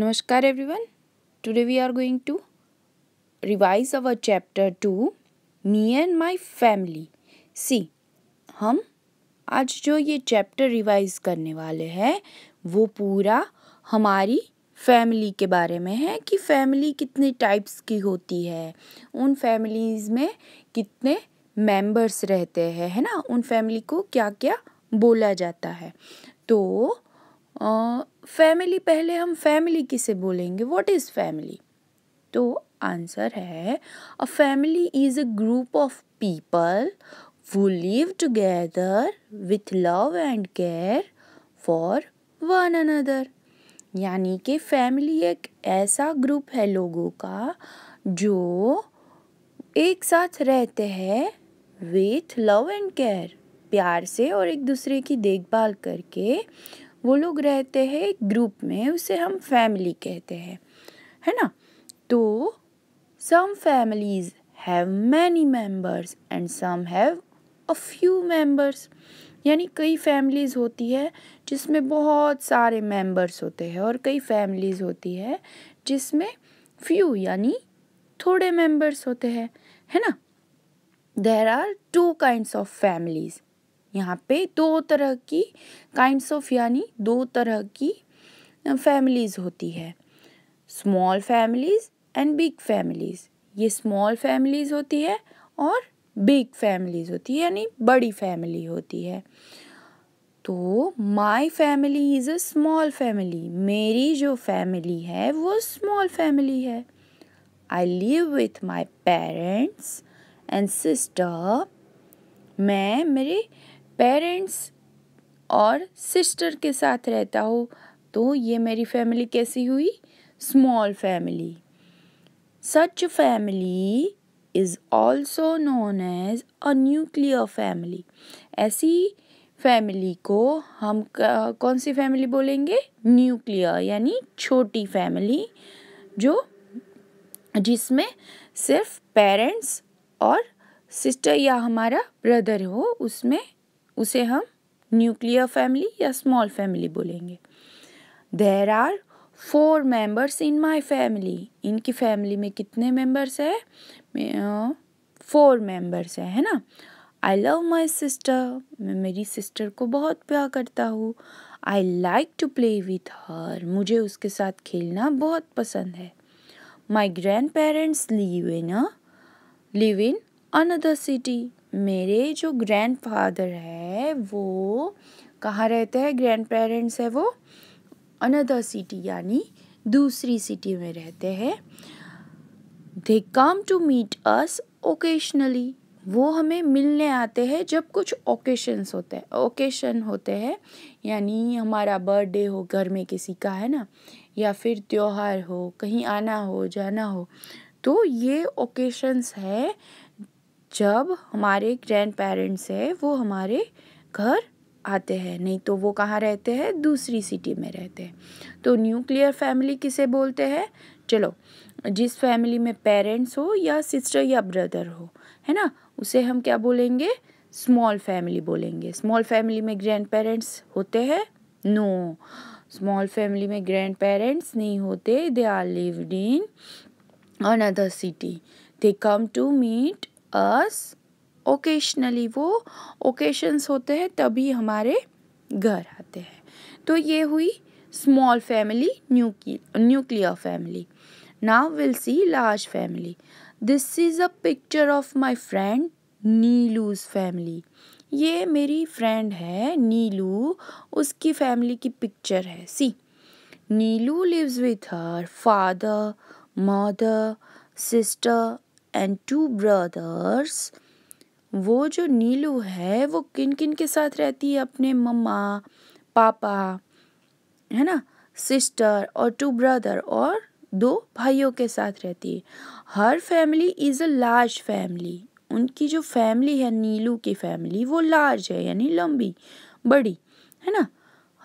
नमस्कार everyone today we are going to revise our chapter two me and my family see हम आज जो ये चैप्टर रिवाइज करने वाले हैं वो पूरा हमारी फैमिली के बारे में है कि फैमिली कितने टाइप्स की होती है उन फैमिलीज़ में कितने मेंबर्स रहते हैं है ना उन फैमिली को क्या क्या बोला जाता है तो फैमिली पहले हम फैमिली किसे बोलेंगे व्हाट इज़ फैमिली तो आंसर है a family is a group of people who live together with love and care for one another यानी कि फैमिली एक ऐसा ग्रुप है लोगों का जो एक साथ रहते हैं विथ लव एंड केयर प्यार से और एक दूसरे की देखभाल करके वो लोग रहते हैं एक ग्रुप में उसे हम फैमिली कहते हैं है ना तो some families have many members and some have a few members यानी कई फैमिलीज़ होती है जिसमें बहुत सारे मेंबर्स होते हैं और कई फैमिलीज़ होती है जिसमें फ्यू यानी थोड़े मेंबर्स होते हैं है ना there are two kinds of families यहाँ पे दो तरह की काइंड्स ऑफ यानी दो तरह की फैमिलीज होती है small families and big families ये स्मॉल फैमिलीज होती है और बिग फैमिलीज होती है यानी बड़ी फैमिली होती है तो my family is a small family मेरी जो फैमिली है वो स्मॉल फैमिली है I live with my parents and sister मैं मेरे पेरेंट्स और सिस्टर के साथ रहता हो तो ये मेरी फैमिली कैसी हुई small family such family is also known as a nuclear family ऐसी फैमिली को हम कौन सी फैमिली बोलेंगे न्यूक्लियर यानी छोटी फैमिली जो जिसमें सिर्फ पेरेंट्स और सिस्टर या हमारा ब्रदर हो उसमें उसे हम न्यूक्लियर फैमिली या स्मॉल फैमिली बोलेंगे there are four members in my family इनकी फैमिली में कितने मेंबर्स है फोर मेंबर्स है है ना आई लव माई सिस्टर मैं मेरी सिस्टर को बहुत प्यार करता हूँ I like to play with her मुझे उसके साथ खेलना बहुत पसंद है my grandparents live in live in another city मेरे जो ग्रैंड फादर है वो कहाँ रहते हैं ग्रैंड पेरेंट्स है वो अनदर सिटी यानी दूसरी सिटी में रहते हैं they come to meet us occasionally वो हमें मिलने आते हैं जब कुछ ओकेशंस होते हैं ओकेशन होते हैं यानी हमारा बर्थडे हो घर में किसी का है ना या फिर त्यौहार हो कहीं आना हो जाना हो तो ये ओकेशंस है जब हमारे ग्रैंड पेरेंट्स है वो हमारे घर आते हैं नहीं तो वो कहाँ रहते हैं दूसरी सिटी में रहते हैं तो न्यूक्लियर फैमिली किसे बोलते हैं चलो जिस फैमिली में पेरेंट्स हो या सिस्टर या ब्रदर हो है ना उसे हम क्या बोलेंगे स्मॉल फैमिली बोलेंगे स्मॉल फैमिली में ग्रैंड पेरेंट्स होते हैं नो स्मॉल फैमिली में ग्रैंड पेरेंट्स नहीं होते they are lived in another city they come to meet us occasionally वो ओकेशंस होते हैं तभी हमारे घर आते हैं तो ये हुई small family nuclear family now will see large family this is a picture of my friend Neelu's family ये मेरी फ्रेंड है नीलू उसकी फैमिली की पिक्चर है see Neelu lives with her father mother sister and two brothers वो जो नीलू है वो किन किन के साथ रहती है अपने मम्मा पापा है ना सिस्टर और टू ब्रदर और दो भाइयों के साथ रहती है her family is a large family उनकी जो फैमिली है नीलू की फैमिली वो लार्ज है यानी लंबी बड़ी है ना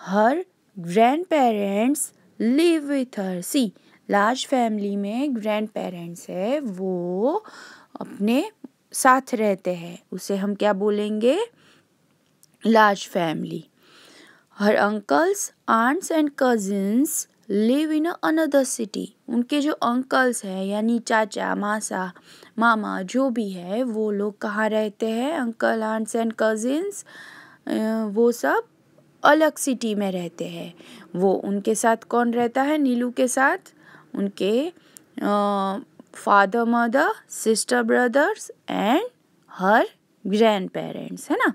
her grandparents live with her see large family में ग्रैंड पेरेंट्स है वो अपने साथ रहते हैं उसे हम क्या बोलेंगे large family her uncles aunts and cousins live in another city उनके जो अंकल्स हैं यानी चाचा मासा मामा जो भी है वो लोग कहाँ रहते हैं अंकल आंट्स एंड कजिन्स वो सब अलग सिटी में रहते हैं वो उनके साथ कौन रहता है नीलू के साथ उनके father mother sister brothers and her grandparents है ना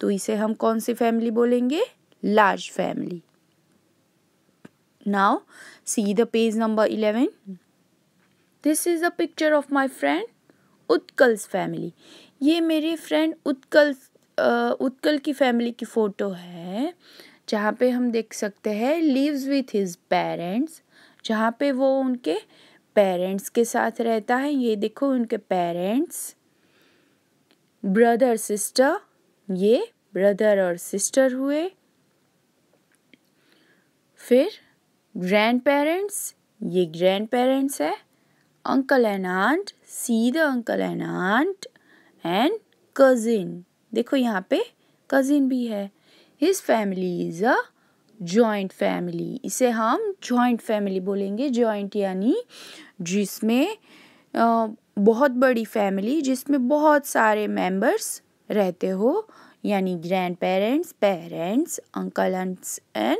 तो इसे हम कौन सी फैमिली बोलेंगे large family now see the page number eleven this is a picture of my friend Utkal's family ये मेरे फ्रेंड उत्कल उत्कल की फैमिली की फ़ोटो है जहाँ पे हम देख सकते हैं लिव्स विथ हिज पेरेंट्स जहाँ पे वो उनके पेरेंट्स के साथ रहता है ये देखो उनके पेरेंट्स ब्रदर सिस्टर ये ब्रदर और सिस्टर हुए फिर ग्रैंड पेरेंट्स ये ग्रैंड पेरेंट्स है uncle and aunt see the uncle and aunt and cousin देखो यहाँ पे कज़िन भी है his family is a joint family इसे हम जॉइंट फैमिली बोलेंगे जॉइंट यानी जिसमें बहुत बड़ी फैमिली जिसमें बहुत सारे मेंबर्स रहते हो यानी grandparents parents uncle aunts and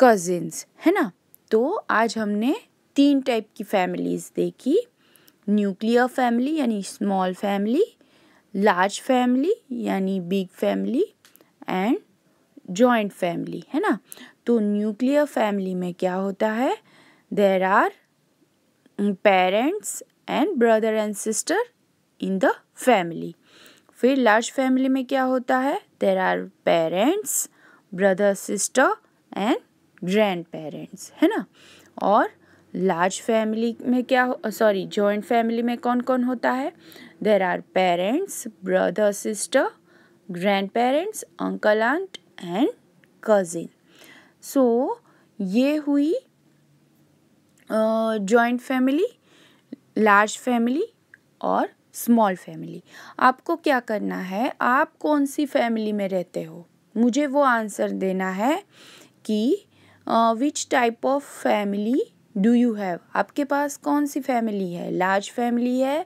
cousins है ना तो आज हमने तीन टाइप की फैमिलीज़ देखी न्यूक्लियर फैमिली यानी स्मॉल फैमिली लार्ज फैमिली यानी big family and joint family है ना तो न्यूक्लियर फैमिली में क्या होता है there are parents and brother and sister in the family फिर लार्ज फैमिली में क्या होता है there are parents brother sister and grandparents है ना और लार्ज फैमिली में क्या सॉरी जॉइंट फैमिली में कौन कौन होता है there are parents brother sister grandparents uncle aunt and cousin so ये हुई जॉइंट फैमिली लार्ज फैमिली और स्मॉल फैमिली आपको क्या करना है आप कौन सी फैमिली में रहते हो मुझे वो आंसर देना है कि which type of family do you have आपके पास कौन सी फैमिली है लार्ज फैमिली है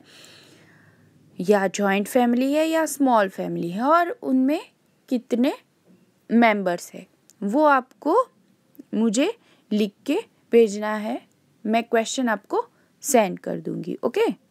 या जॉइंट फैमिली है या स्मॉल फैमिली है और उनमें कितने मेंबर्स है वो आपको मुझे लिख के भेजना है मैं क्वेश्चन आपको सेंड कर दूँगी ओके